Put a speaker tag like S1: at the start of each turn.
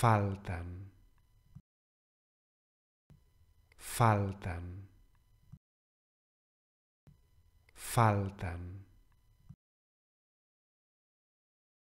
S1: faltan, faltan, faltan.